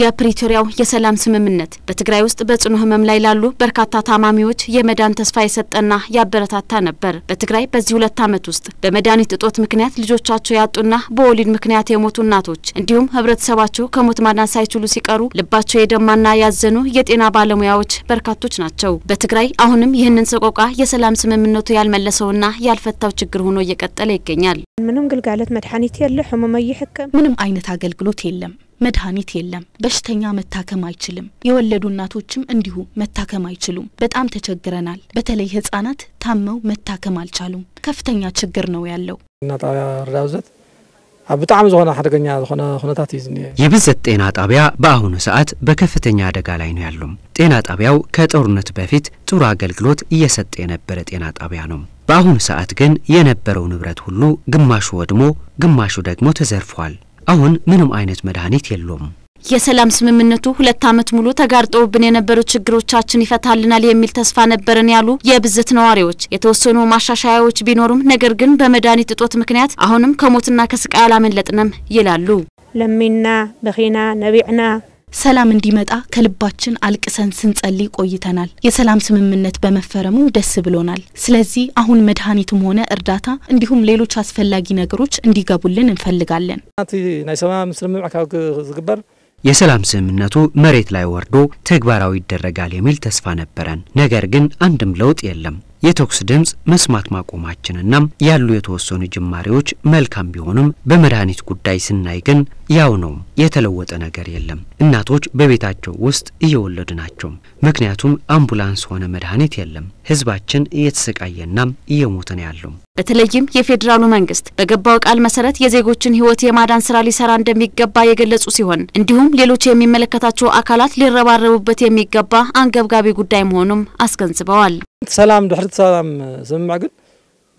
የፕሪቶሪያው የሰላም ስምምነት በትግራይ ውስጥ በጽኑ ህመም ላይ ላሉ በርካታ ታማሚዎች የመዳን ተስፋ የሰጠና ያበረታታ ነበር። በትግራይ በዚህ ሁለት ዓመት ውስጥ በመድኃኒት እጦት ምክንያት ልጆቻቸው ያጡና በወሊድ ምክንያት የሞቱ እናቶች እንዲሁም ህብረተሰባቸው ከሞት ማዳን ሳይችሉ ሲቀሩ ልባቸው የደማና ያዘኑ የጤና ባለሙያዎች በርካቶች ናቸው። በትግራይ አሁንም ይህንን ሰቆቃ የሰላም ስምምነቱ ያልመለሰውና ያልፈታው ችግር ሆኖ እየቀጠለ ይገኛል። ምንም ግልጋሎት መድኃኒት የለ፣ ምንም አይነት አገልግሎት የለም። መድኃኒት የለም። በሽተኛ መታከም አይችልም። የወለዱ እናቶችም እንዲሁ መታከም አይችሉም። በጣም ተቸግረናል። በተለይ ህጻናት ታመው መታከም አልቻሉም። ከፍተኛ ችግር ነው ያለው። እና ጣቢያ ወረዳ ብዘት ብጣዕሚ ዝኾነ ሓደገኛ ዝኾነ ሁነታት እዩ ዝኒሄ የብዘት ጤና ጣቢያ በአሁኑ ሰዓት በከፍተኛ አደጋ ላይ ነው ያለው። ጤና ጣቢያው ከጦርነቱ በፊት ጥሩ አገልግሎት እየሰጠ የነበረ ጤና ጣቢያ ነው። በአሁኑ ሰዓት ግን የነበረው ንብረት ሁሉ ግማሹ ወድሞ ግማሹ ደግሞ ተዘርፏል። አሁን ምንም አይነት መድኃኒት የለውም። የሰላም ስምምነቱ ሁለት ዓመት ሙሉ ተጋርጠውብን የነበሩ ችግሮቻችን ይፈታልናል የሚል ተስፋ ነበረን ያሉ የብዝት ነዋሪዎች የተወሰኑ ማሻሻያዎች ቢኖሩም ነገር ግን በመድኃኒት እጦት ምክንያት አሁንም ከሞትና ከስቃይ አላመለጥንም ይላሉ። ለሚና በኺና ነቢዕና ሰላም እንዲመጣ ከልባችን አልቅሰን ስንጸልይ ቆይተናል። የሰላም ስምምነት በመፈረሙም ደስ ብሎናል። ስለዚህ አሁን መድኃኒትም ሆነ እርዳታ እንዲሁም ሌሎች አስፈላጊ ነገሮች እንዲገቡልን እንፈልጋለን። የሰላም ስምምነቱ መሬት ላይ ወርዶ ተግባራዊ ይደረጋል የሚል ተስፋ ነበረን። ነገር ግን አንድም ለውጥ የለም። የተኩስ ድምፅ መስማት ማቆማችንና ያሉ የተወሰኑ ጅማሬዎች መልካም ቢሆኑም በመድኃኒት ጉዳይ ስናይ ግን ያው ነው፣ የተለወጠ ነገር የለም። እናቶች በቤታቸው ውስጥ እየወለዱ ናቸው። ምክንያቱም አምቡላንስ ሆነ መድኃኒት የለም። ህዝባችን እየተሰቃየና እየሞተ ነው ያለው። በተለይም የፌዴራሉ መንግስት በገባው ቃል መሰረት የዜጎችን ህይወት የማዳን ስራ ሊሰራ እንደሚገባ የገለጹ ሲሆን እንዲሁም ሌሎች የሚመለከታቸው አካላት ሊረባረቡበት የሚገባ አንገብጋቢ ጉዳይ መሆኑም አስገንዝበዋል። ሰላም ድሕሪ ሰላም ስምምዕ ግን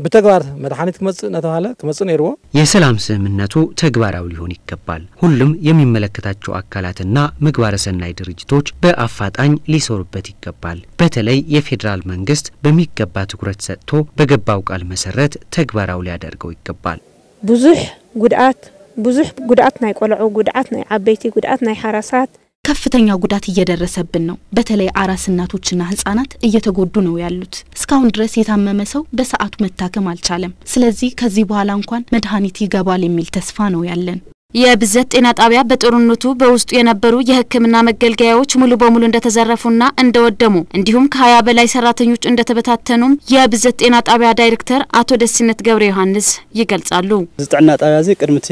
ብተግባር መድኃኒት ክመጽእ እናተባሃለ ክመጽእ ነይርዎ የሰላም ስምምነቱ ተግባራዊ ሊሆን ይገባል። ሁሉም የሚመለከታቸው አካላትና ምግባረ ሰናይ ድርጅቶች በአፋጣኝ ሊሰሩበት ይገባል። በተለይ የፌዴራል መንግስት በሚገባ ትኩረት ሰጥቶ በገባው ቃል መሰረት ተግባራዊ ሊያደርገው ይገባል። ብዙሕ ጉድኣት ብዙሕ ጉድኣት ናይ ቆልዑ ጉድኣት ናይ ዓበይቲ ጉድኣት ናይ ሓራሳት ከፍተኛ ጉዳት እየደረሰብን ነው። በተለይ አራስ እናቶችና ህጻናት እየተጎዱ ነው ያሉት። እስካሁን ድረስ የታመመ ሰው በሰዓቱ መታከም አልቻለም። ስለዚህ ከዚህ በኋላ እንኳን መድኃኒት ይገባል የሚል ተስፋ ነው ያለን። የብዘት ጤና ጣቢያ በጦርነቱ በውስጡ የነበሩ የሕክምና መገልገያዎች ሙሉ በሙሉ እንደተዘረፉና እንደወደሙ እንዲሁም ከሀያ በላይ ሰራተኞች እንደተበታተኑም የብዘት ጤና ጣቢያ ዳይሬክተር አቶ ደሲነት ገብረ ዮሐንስ ይገልጻሉ። ዝጥዕና ጣቢያ እዚ ቅድምቲ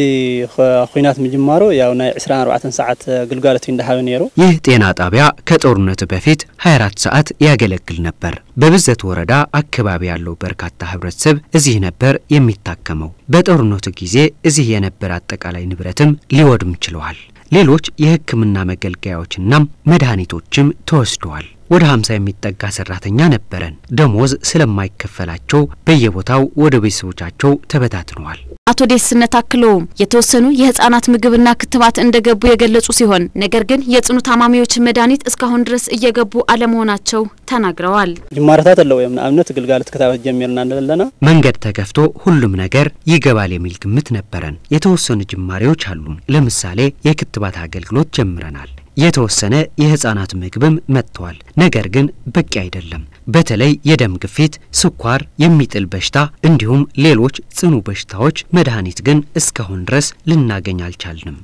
ኩናት ምጅማሮ ያው ናይ 24 ሰዓት ግልጋሎት እንዳሃበ ነይሩ። ይህ ጤና ጣቢያ ከጦርነቱ በፊት 24 ሰዓት ያገለግል ነበር። በብዘት ወረዳ አካባቢ ያለው በርካታ ህብረተሰብ እዚህ ነበር የሚታከመው። በጦርነቱ ጊዜ እዚህ የነበረ አጠቃላይ ንብረት ንብረትም ሊወድም ችለዋል። ሌሎች የሕክምና መገልገያዎችና መድኃኒቶችም ተወስደዋል። ወደ 50 የሚጠጋ ሰራተኛ ነበረን። ደሞዝ ስለማይከፈላቸው በየቦታው ወደ ቤተሰቦቻቸው ተበታትነዋል። አቶ ደስነት አክለውም የተወሰኑ የህፃናት ምግብና ክትባት እንደገቡ የገለጹ ሲሆን ነገር ግን የጽኑ ታማሚዎች መድኃኒት እስካሁን ድረስ እየገቡ አለመሆናቸው ተናግረዋል። ጅማረታት አለ ወይም አብነት ግልጋሎት ከታበት ጀምርና እንደለና መንገድ ተከፍቶ ሁሉም ነገር ይገባል የሚል ግምት ነበረን። የተወሰኑ ጅማሬዎች አሉ። ለምሳሌ የክትባት አገልግሎት ጀምረናል። የተወሰነ የህፃናት ምግብም መጥተዋል። ነገር ግን በቂ አይደለም። በተለይ የደም ግፊት፣ ስኳር፣ የሚጥል በሽታ እንዲሁም ሌሎች ጽኑ በሽታዎች መድኃኒት ግን እስካሁን ድረስ ልናገኝ አልቻልንም።